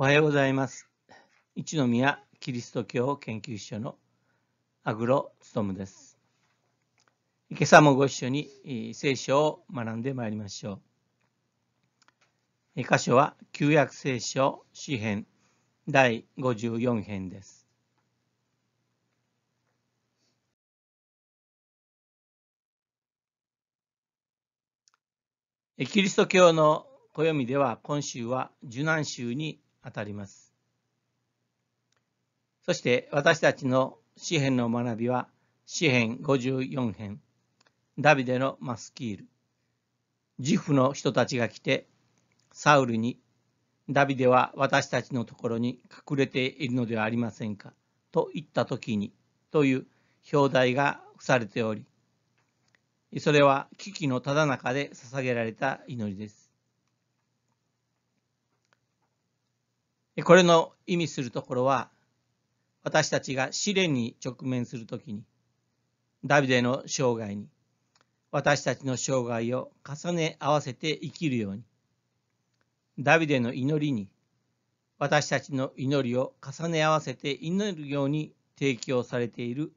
おはようございます。一宮キリスト教研究所のアグロムです。今朝もご一緒に聖書を学んでまいりましょう。箇所は旧約聖書詩編第54編です。キリスト教の暦では今週は受難週に当たります。そして私たちの詩篇の学びは詩篇54編ダビデのマスキール自負の人たちが来てサウルにダビデは私たちのところに隠れているのではありませんかと言った時にという表題が付されておりそれは危機のただ中で捧げられた祈りです。これの意味するところは、私たちが試練に直面するときに、ダビデの生涯に、私たちの生涯を重ね合わせて生きるように、ダビデの祈りに、私たちの祈りを重ね合わせて祈るように提供されている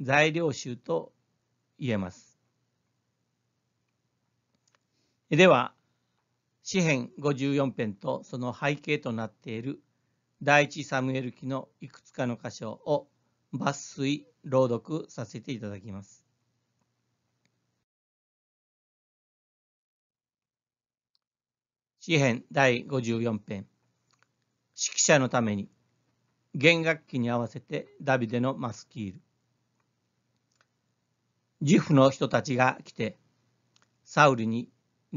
材料集と言えます。では、詩編54編とその背景となっている第一サムエル記のいくつかの箇所を抜粋朗読させていただきます。詩編第54編指揮者のために弦楽器に合わせてダビデのマスキールジフの人たちが来てサウルに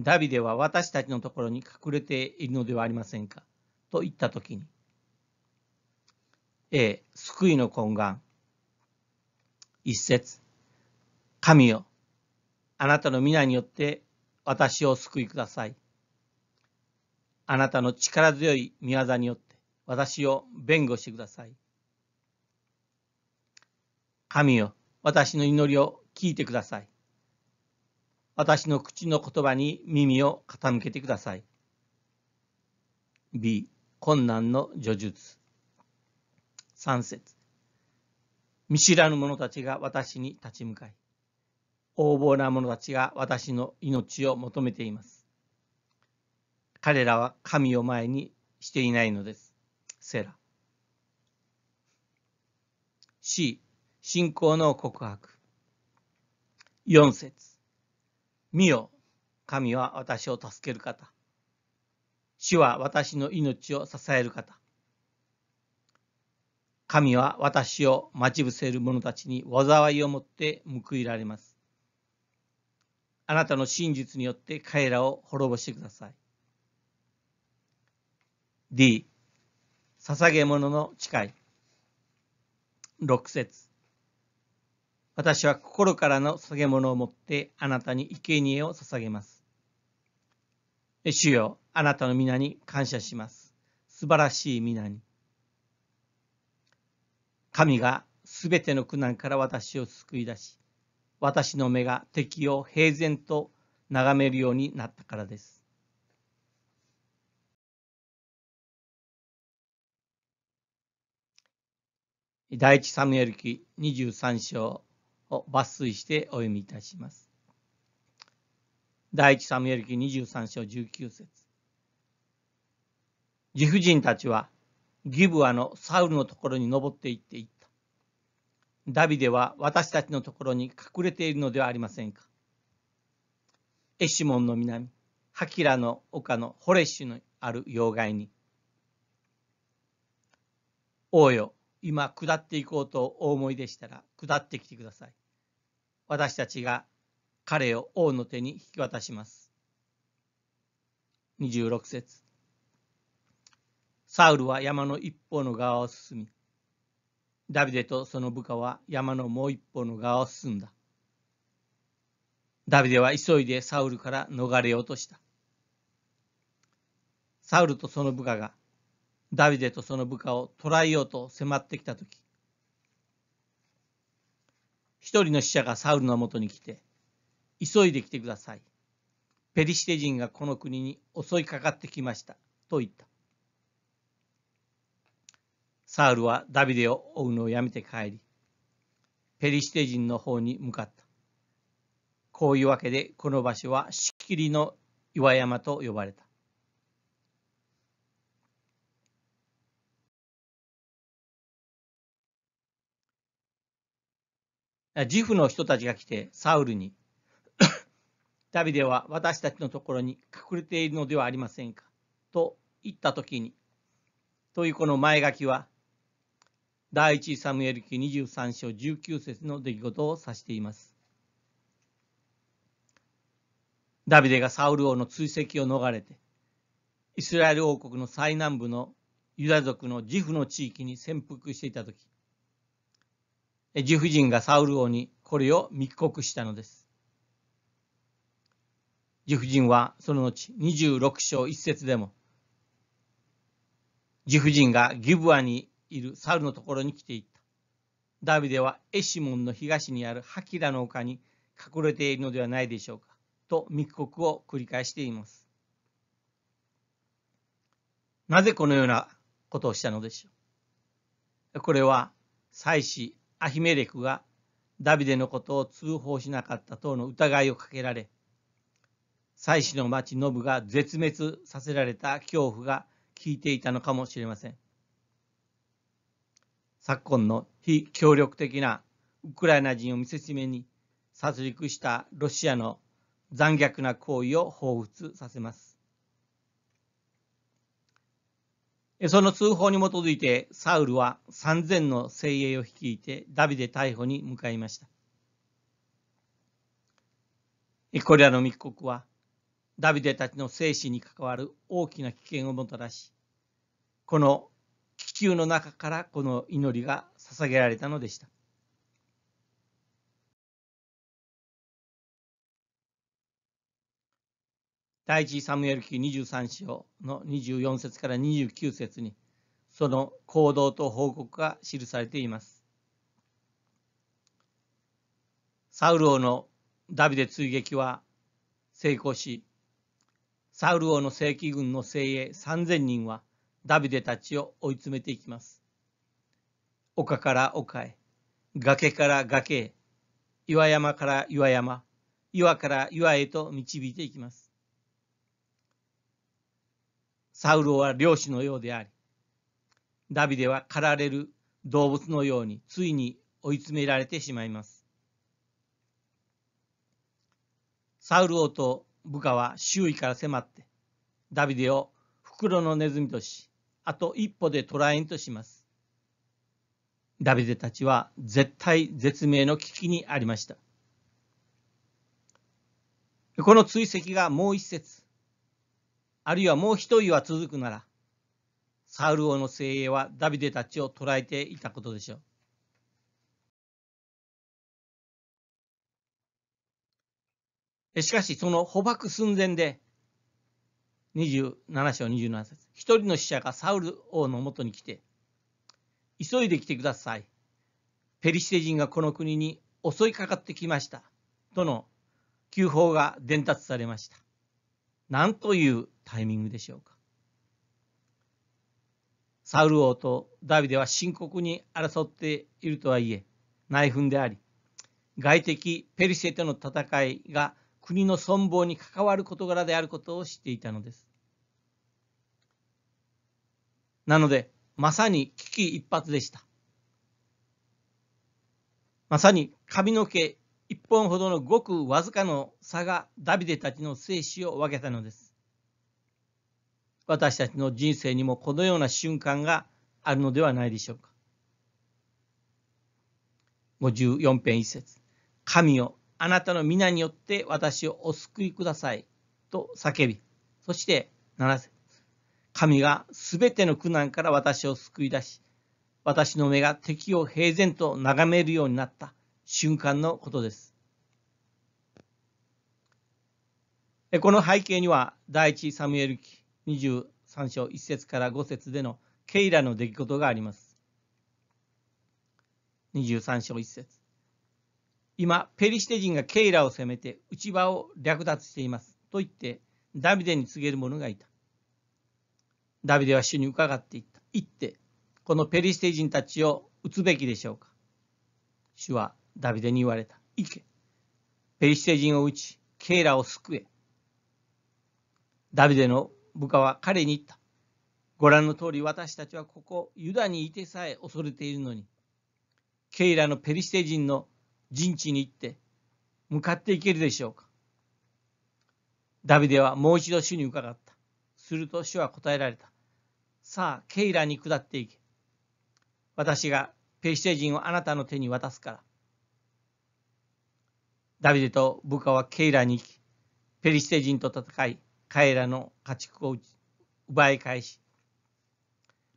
ダビデは私たちのところに隠れているのではありませんかと言った時に、A、救いの懇願。一節。神よ、あなたの皆によって私を救いください。あなたの力強い御業によって私を弁護してください。神よ、私の祈りを聞いてください。私の口の言葉に耳を傾けてください。B、困難の叙述。3節見知らぬ者たちが私に立ち向かい、横暴な者たちが私の命を求めています。彼らは神を前にしていないのです。セラ。C、信仰の告白。4節見よ、神は私を助ける方。主は私の命を支える方。神は私を待ち伏せる者たちに災いをもって報いられます。あなたの真実によって彼らを滅ぼしてください。D、捧げ物の誓い。6節私は心からの捧げ物を持ってあなたに生贄を捧げます。主よ、あなたの皆に感謝します。素晴らしい皆に。神がすべての苦難から私を救い出し、私の目が敵を平然と眺めるようになったからです。第一サムエル記23章を抜粋してお読みいたします。第一サムエル記23章19節自婦人たちはギブアのサウルのところに登って行っていった。ダビデは私たちのところに隠れているのではありませんか。エシモンの南、ハキラの丘のホレッシュのある要害に。王よ、今下っていこうとお思いでしたら下ってきてください。私たちが彼を王の手に引き渡します。26節サウルは山の一方の側を進み、ダビデとその部下は山のもう一方の側を進んだ。ダビデは急いでサウルから逃れようとした。サウルとその部下がダビデとその部下を捕らえようと迫ってきた時一人の死者がサウルのもとに来て、急いで来てください。ペリシテ人がこの国に襲いかかってきました。と言った。サウルはダビデを追うのをやめて帰り、ペリシテ人の方に向かった。こういうわけで、この場所はしきりの岩山と呼ばれた。自負の人たちが来てサウルに、ダビデは私たちのところに隠れているのではありませんかと言った時に、というこの前書きは、第一サムエル記23章19節の出来事を指しています。ダビデがサウル王の追跡を逃れて、イスラエル王国の最南部のユダ族の自負の地域に潜伏していたとき、自婦人がサウル王にこれを密告したのです。自婦人はその後26章1節でも、自婦人がギブアにいるサウルのところに来ていった。ダビデはエシモンの東にあるハキラの丘に隠れているのではないでしょうか、と密告を繰り返しています。なぜこのようなことをしたのでしょう。これは、祭司アヒメレクがダビデのことを通報しなかった等の疑いをかけられ、妻子の町ノブが絶滅させられた恐怖が効いていたのかもしれません。昨今の非協力的なウクライナ人を見せしめに殺戮したロシアの残虐な行為を彷彿させます。その通報に基づいてサウルは3000の精鋭を率いてダビデ逮捕に向かいました。これらの密告はダビデたちの生死に関わる大きな危険をもたらし、この気球の中からこの祈りが捧げられたのでした。第一サムエル記23章の24節から29節にその行動と報告が記されていますサウル王のダビデ追撃は成功しサウル王の正規軍の精鋭3000人はダビデたちを追い詰めていきます丘から丘へ崖から崖へ岩山から岩山岩から岩へと導いていきますサウロは漁師のようであり、ダビデは狩られる動物のようについに追い詰められてしまいます。サウル王と部下は周囲から迫って、ダビデを袋のネズミとし、あと一歩で捕らえんとします。ダビデたちは絶対絶命の危機にありました。この追跡がもう一節。あるいはもう一人は続くなら、サウル王の精鋭はダビデたちを捕らえていたことでしょう。しかし、その捕獲寸前で、27章27節一人の死者がサウル王のもとに来て、急いで来てください。ペリシテ人がこの国に襲いかかってきました。との急報が伝達されました。なんというタイミングでしょうかサウル王とダビデは深刻に争っているとはいえ内紛であり外敵ペルシェとの戦いが国の存亡に関わる事柄であることを知っていたのですなのでまさに危機一髪でしたまさに髪の毛一本ほどのごくわずかの差がダビデたちの生死を分けたのです私たちの人生にもこのような瞬間があるのではないでしょうか。54編1節神よ、あなたの皆によって私をお救いください」と叫び、そして7節神が全ての苦難から私を救い出し、私の目が敵を平然と眺めるようになった瞬間のことです。この背景には、第一サムエル記23章1節から5節でのケイラの出来事があります。23章1節今、ペリシテ人がケイラを攻めて内場を略奪しています。と言って、ダビデに告げる者がいた。ダビデは主に伺っていった。言って、このペリシテ人たちを撃つべきでしょうか。主はダビデに言われた。行け。ペリシテ人を撃ち、ケイラを救え。ダビデの部下は彼に言った。ご覧の通り私たちはここユダにいてさえ恐れているのに、ケイラのペリシテ人の陣地に行って向かっていけるでしょうか。ダビデはもう一度主に伺った。すると主は答えられた。さあ、ケイラに下っていけ。私がペリシテ人をあなたの手に渡すから。ダビデと部下はケイラに行き、ペリシテ人と戦い、彼らの家畜を奪い返し、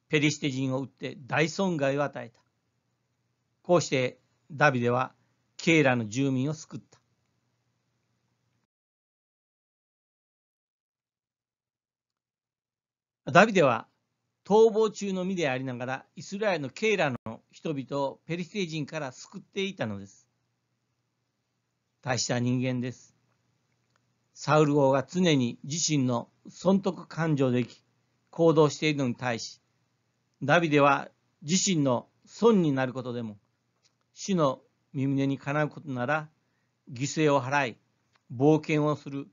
ペリシテ人を撃って大損害を与えた。こうしてダビデはケイラの住民を救った。ダビデは逃亡中の身でありながらイスラエルのケイラの人々をペリシテ人から救っていたのです。大した人間です。サウル王が常に自身の損得感情でき、行動しているのに対し、ダビデは自身の損になることでも、主の身胸にかなうことなら、犠牲を払い、冒険をする、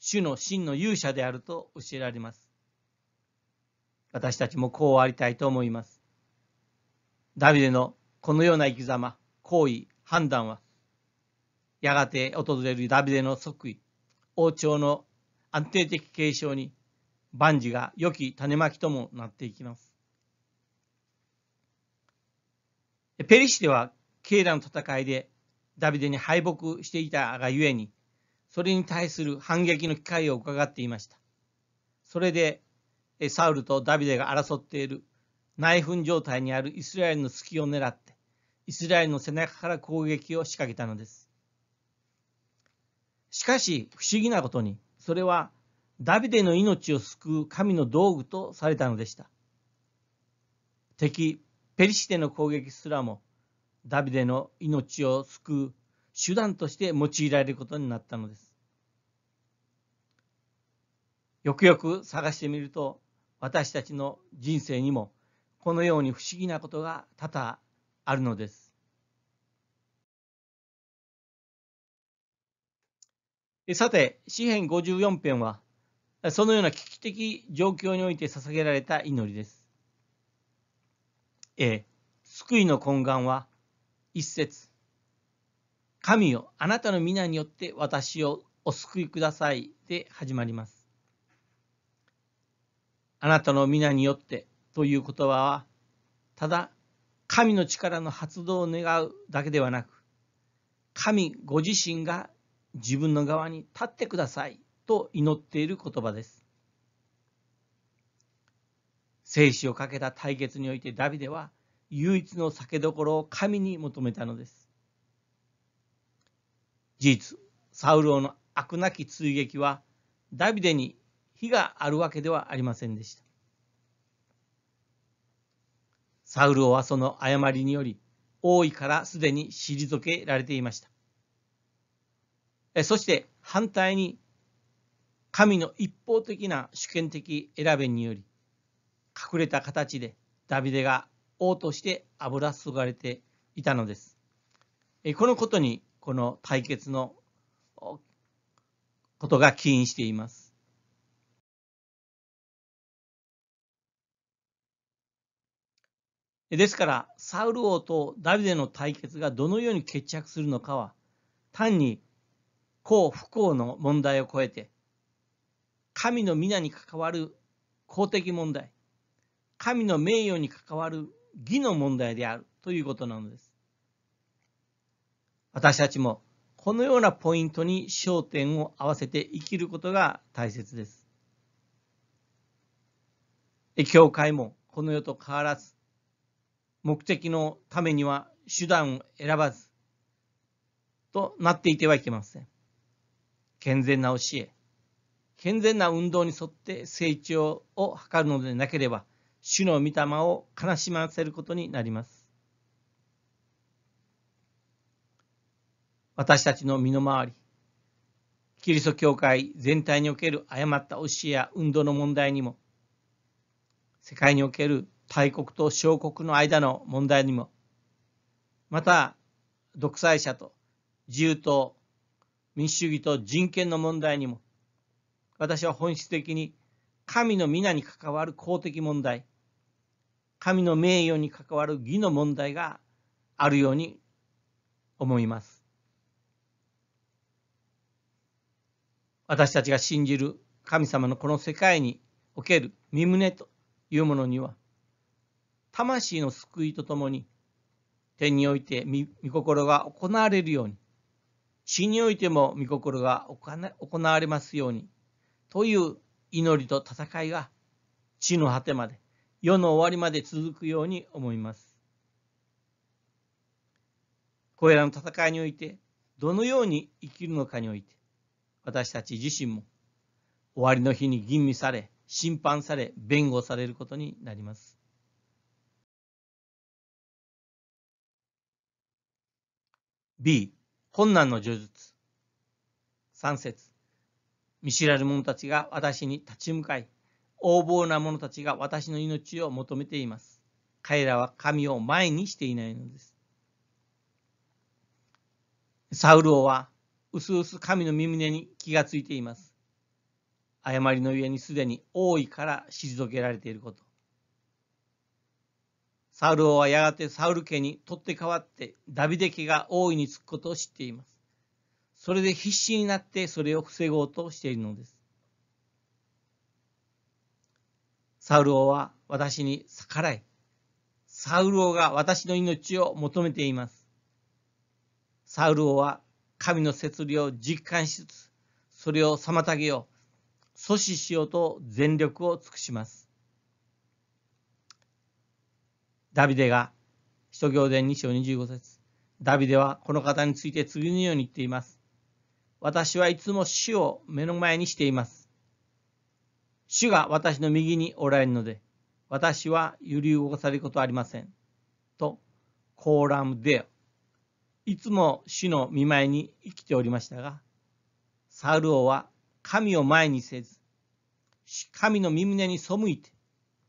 主の真の勇者であると教えられます。私たちもこうありたいと思います。ダビデのこのような生き様、行為、判断は、やがて訪れるダビデの即位、王朝の安定的継承に万事が良き種まきともなっていきます。ペリシテはケイラの戦いでダビデに敗北していたがゆえに、それに対する反撃の機会を伺っていました。それで、サウルとダビデが争っている内紛状態にあるイスラエルの隙を狙って、イスラエルの背中から攻撃を仕掛けたのです。しかし不思議なことに、それはダビデの命を救う神の道具とされたのでした。敵ペリシテの攻撃すらもダビデの命を救う手段として用いられることになったのです。よくよく探してみると私たちの人生にもこのように不思議なことが多々あるのです。さて、詩編54編は、そのような危機的状況において捧げられた祈りです。A、救いの懇願は、一節。神よ、あなたの皆によって私をお救いくださいで始まります。あなたの皆によってという言葉は、ただ神の力の発動を願うだけではなく、神ご自身が自分の側に立ってくださいと祈っている言葉です。生死をかけた対決においてダビデは唯一の酒どころを神に求めたのです。事実、サウル王の悪なき追撃はダビデに非があるわけではありませんでした。サウル王はその誤りにより王位からすでに退けられていました。そして反対に神の一方的な主権的選べにより隠れた形でダビデが王として油注がれていたのです。このことにこの対決のことが起因しています。ですからサウル王とダビデの対決がどのように決着するのかは単に幸不幸の問題を超えて、神の皆に関わる公的問題、神の名誉に関わる義の問題であるということなのです。私たちもこのようなポイントに焦点を合わせて生きることが大切です。教会もこの世と変わらず、目的のためには手段を選ばず、となっていてはいけません。健全な教え、健全な運動に沿って成長を図るのでなければ、主の御霊を悲しませることになります。私たちの身の回り、キリスト教会全体における誤った教えや運動の問題にも、世界における大国と小国の間の問題にも、また、独裁者と自由と民主主義と人権の問題にも、私は本質的に神の皆に関わる公的問題、神の名誉に関わる義の問題があるように思います。私たちが信じる神様のこの世界における身旨というものには、魂の救いとともに、天において御心が行われるように、死においても御心が行われますように、という祈りと戦いが、地の果てまで、世の終わりまで続くように思います。これらの戦いにおいて、どのように生きるのかにおいて、私たち自身も、終わりの日に吟味され、審判され、弁護されることになります。B 困難の呪術。3節見知らぬ者たちが私に立ち向かい、横暴な者たちが私の命を求めています。彼らは神を前にしていないのです。サウル王は、うすうす神の身胸に気がついています。誤りのゆえにすでに王位から退けられていること。サウル王はやがてサウル家に取って代わってダビデ家が大いにつくことを知っています。それで必死になってそれを防ごうとしているのです。サウル王は私に逆らい、サウル王が私の命を求めています。サウル王は神の摂理を実感しつつ、それを妨げよう、阻止しようと全力を尽くします。ダビデが、使徒行伝2章25節ダビデはこの方について次のように言っています。私はいつも主を目の前にしています。主が私の右におられるので、私は揺り動かされることはありません。と、コーラムデオ。いつも主の見舞いに生きておりましたが、サウル王は神を前にせず、神の御胸に背いて、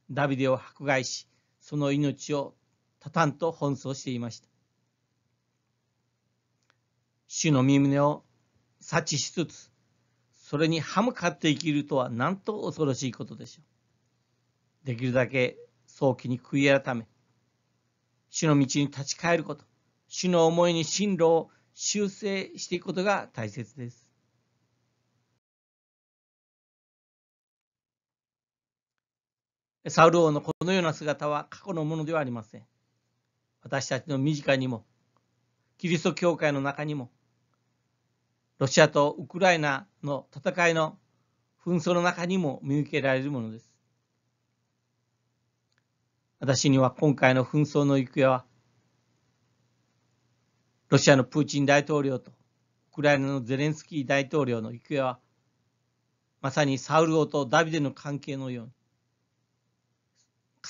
ダビデを迫害し、その命をたたんと奔走していました。主の身胸を察知しつつ、それに歯向かって生きるとはなんと恐ろしいことでしょう。できるだけ早期に悔い改め、主の道に立ち返ること、主の思いに進路を修正していくことが大切です。サウル王のこのような姿は過去のものではありません。私たちの身近にも、キリスト教会の中にも、ロシアとウクライナの戦いの紛争の中にも見受けられるものです。私には今回の紛争の行方は、ロシアのプーチン大統領とウクライナのゼレンスキー大統領の行方は、まさにサウル王とダビデの関係のように、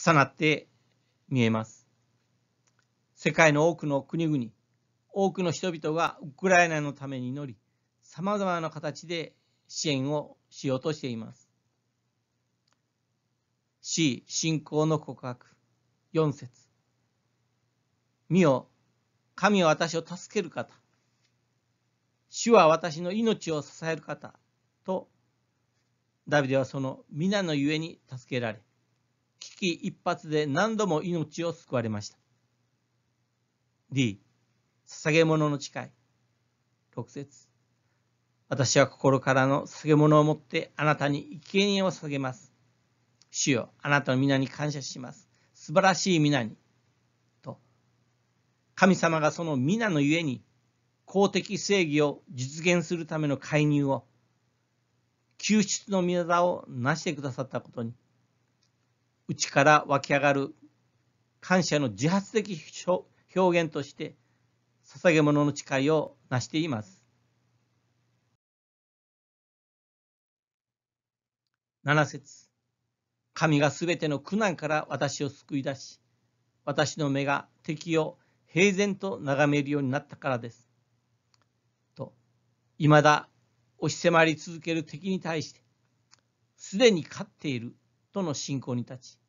重なって見えます。世界の多くの国々、多くの人々がウクライナのために祈り、さまざまな形で支援をしようとしています。C、信仰の告白、4節見よ、神は私を助ける方。主は私の命を支える方。と、ダビデはその皆のゆえに助けられ、危機一髪で何度も命を救われました。D、捧げ物の誓い。6節私は心からの捧げ物を持ってあなたに生贄を捧げます。主よ、あなたの皆に感謝します。素晴らしい皆に。と、神様がその皆のゆえに、公的正義を実現するための介入を、救出の御業をなしてくださったことに、内から湧き上がる感謝の自発的表現として捧げ物の誓いを成しています。7節神がすべての苦難から私を救い出し、私の目が敵を平然と眺めるようになったからです。と、いまだ押し迫り続ける敵に対して、すでに勝っているとの信仰に立ち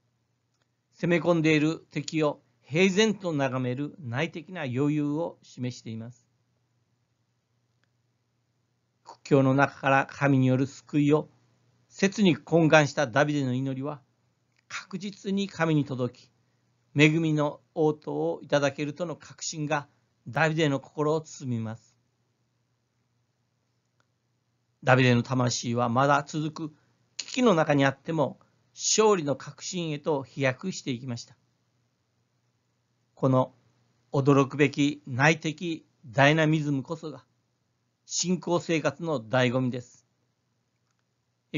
攻め込んでいる敵を平然と眺める内的な余裕を示しています苦境の中から神による救いを切に懇願したダビデの祈りは確実に神に届き恵みの応答をいただけるとの確信がダビデの心を包みますダビデの魂はまだ続く危機の中にあっても勝利の確信へと飛躍していきました。この驚くべき内的ダイナミズムこそが信仰生活の醍醐味です。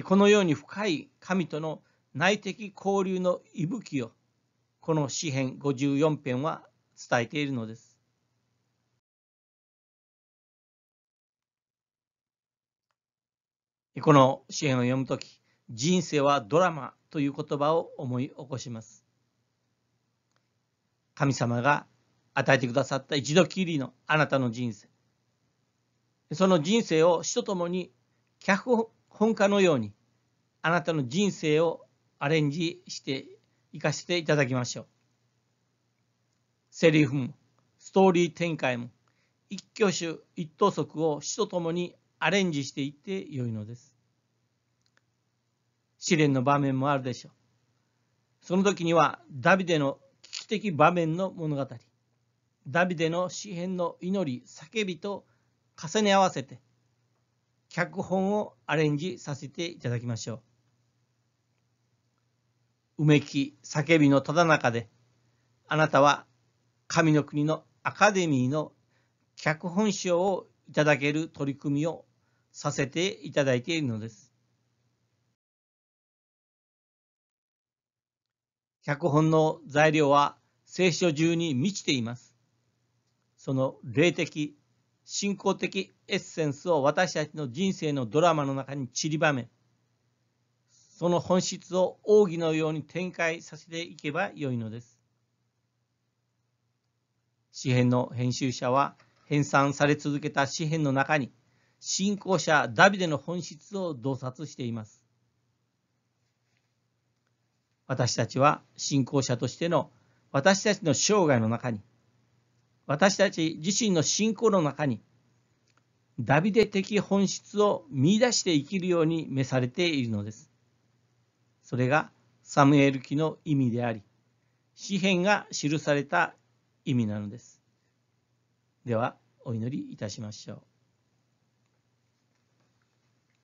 このように深い神との内的交流の息吹をこの詩編54編は伝えているのです。この詩編を読むとき、人生はドラマという言葉を思い起こします。神様が与えてくださった一度きりのあなたの人生。その人生を死と共もに脚本家のようにあなたの人生をアレンジしていかせていただきましょう。セリフもストーリー展開も一挙手一投足を死とともにアレンジしていってよいのです。試練の場面もあるでしょう。その時にはダビデの危機的場面の物語、ダビデの詩篇の祈り、叫びと重ね合わせて、脚本をアレンジさせていただきましょう。うめき、叫びのただ中で、あなたは神の国のアカデミーの脚本賞をいただける取り組みをさせていただいているのです。脚本の材料は聖書中に満ちています。その霊的、信仰的エッセンスを私たちの人生のドラマの中に散りばめ、その本質を奥義のように展開させていけばよいのです。詩編の編集者は編纂され続けた詩編の中に信仰者ダビデの本質を洞察しています。私たちは信仰者としての私たちの生涯の中に、私たち自身の信仰の中に、ダビデ的本質を見出して生きるように召されているのです。それがサムエル記の意味であり、詩篇が記された意味なのです。では、お祈りいたしましょう。